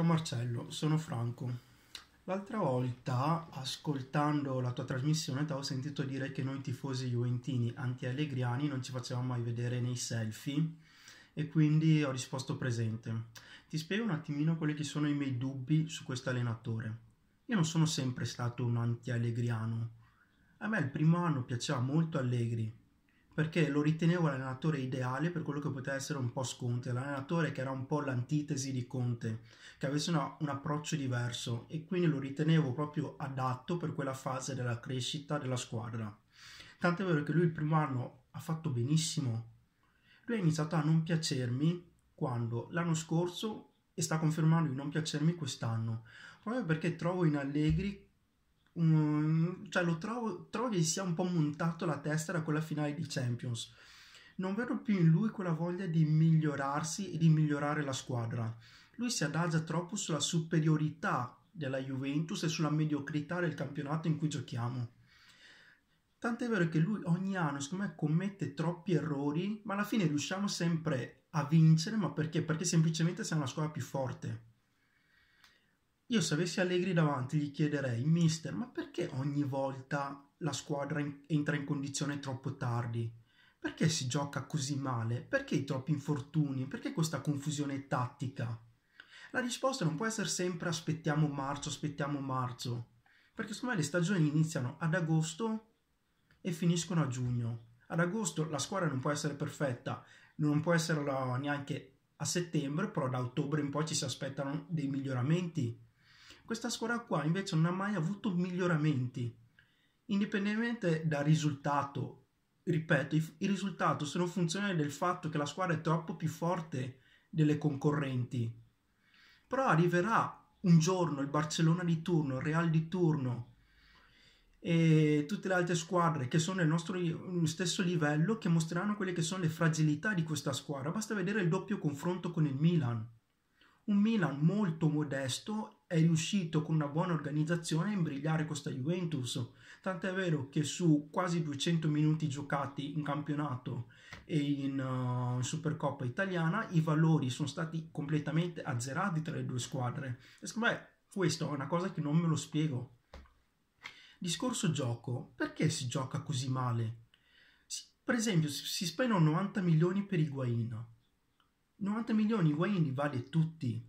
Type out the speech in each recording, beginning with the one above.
Ciao Marcello, sono Franco. L'altra volta, ascoltando la tua trasmissione, ti ho sentito dire che noi tifosi juventini anti-allegriani non ci facevamo mai vedere nei selfie e quindi ho risposto presente. Ti spiego un attimino quelli che sono i miei dubbi su questo allenatore. Io non sono sempre stato un anti-allegriano. A me il primo anno piaceva molto Allegri, perché lo ritenevo l'allenatore ideale per quello che poteva essere un po' Conte, l'allenatore che era un po' l'antitesi di Conte, che avesse una, un approccio diverso e quindi lo ritenevo proprio adatto per quella fase della crescita della squadra. Tant'è vero che lui il primo anno ha fatto benissimo. Lui ha iniziato a non piacermi quando l'anno scorso e sta confermando di non piacermi quest'anno, proprio perché trovo in Allegri um, cioè lo trovo, trovo che sia un po' montato la testa da quella finale di Champions. Non vedo più in lui quella voglia di migliorarsi e di migliorare la squadra. Lui si adagia troppo sulla superiorità della Juventus e sulla mediocrità del campionato in cui giochiamo. Tant'è vero che lui ogni anno, secondo me, commette troppi errori, ma alla fine riusciamo sempre a vincere, ma perché? Perché semplicemente siamo la squadra più forte. Io se avessi Allegri davanti gli chiederei, mister, ma perché ogni volta la squadra in- entra in condizione troppo tardi? Perché si gioca così male? Perché i troppi infortuni? Perché questa confusione tattica? La risposta non può essere sempre aspettiamo marzo, aspettiamo marzo, perché secondo me le stagioni iniziano ad agosto e finiscono a giugno. Ad agosto la squadra non può essere perfetta, non può esserlo neanche a settembre, però da ottobre in poi ci si aspettano dei miglioramenti questa squadra qua invece non ha mai avuto miglioramenti, indipendentemente dal risultato. Ripeto, il risultato sono funzione del fatto che la squadra è troppo più forte delle concorrenti. Però arriverà un giorno il Barcellona di turno, il Real di turno e tutte le altre squadre che sono nel nostro stesso livello che mostreranno quelle che sono le fragilità di questa squadra. Basta vedere il doppio confronto con il Milan un Milan molto modesto è riuscito con una buona organizzazione a imbrigliare questa Juventus. Tant'è vero che su quasi 200 minuti giocati in campionato e in, uh, Supercoppa italiana i valori sono stati completamente azzerati tra le due squadre. E secondo me questa è una cosa che non me lo spiego. Discorso gioco, perché si gioca così male? Per esempio si spendono 90 milioni per Higuain, 90 milioni Higuain li vale tutti.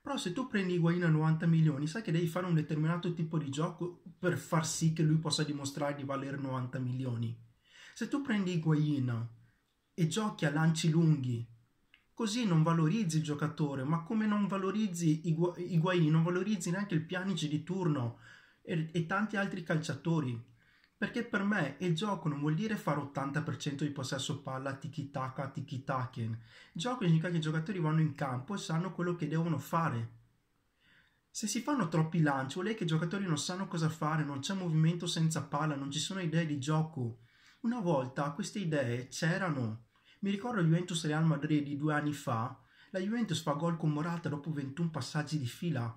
Però se tu prendi Higuain a 90 milioni, sai che devi fare un determinato tipo di gioco per far sì che lui possa dimostrare di valere 90 milioni. Se tu prendi Higuain e giochi a lanci lunghi, così non valorizzi il giocatore, ma come non valorizzi i Higuain, non valorizzi neanche il pianice di turno e, e tanti altri calciatori perché per me il gioco non vuol dire fare 80% di possesso palla tiki-taka, tiki-taken. Il gioco significa che i giocatori vanno in campo e sanno quello che devono fare. Se si fanno troppi lanci, vuol dire che i giocatori non sanno cosa fare, non c'è movimento senza palla, non ci sono idee di gioco. Una volta queste idee c'erano. Mi ricordo Juventus Real Madrid di due anni fa. La Juventus fa gol con Morata dopo 21 passaggi di fila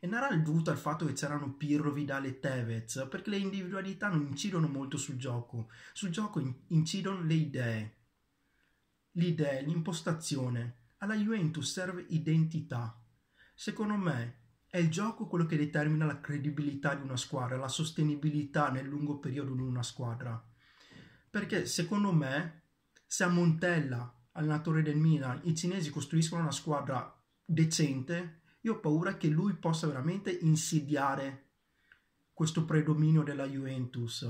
e narra il dovuto al fatto che c'erano Pirro, Vidale e Tevez, perché le individualità non incidono molto sul gioco, sul gioco incidono le idee. L'idea, l'impostazione. Alla Juventus serve identità. Secondo me è il gioco quello che determina la credibilità di una squadra, la sostenibilità nel lungo periodo di una squadra. Perché secondo me, se a Montella, allenatore del Milan, i cinesi costruiscono una squadra decente, io ho paura che lui possa veramente insidiare questo predominio della Juventus,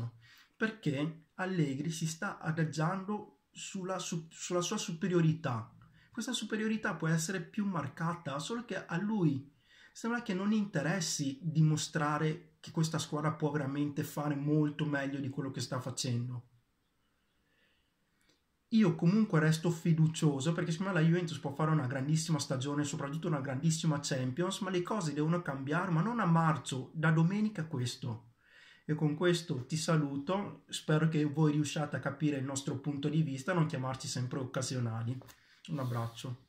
perché Allegri si sta adagiando sulla, su, sulla sua superiorità. Questa superiorità può essere più marcata, solo che a lui sembra che non interessi dimostrare che questa squadra può veramente fare molto meglio di quello che sta facendo io comunque resto fiducioso perché secondo me la Juventus può fare una grandissima stagione, soprattutto una grandissima Champions, ma le cose devono cambiare, ma non a marzo, da domenica questo. E con questo ti saluto, spero che voi riusciate a capire il nostro punto di vista, non chiamarci sempre occasionali. Un abbraccio.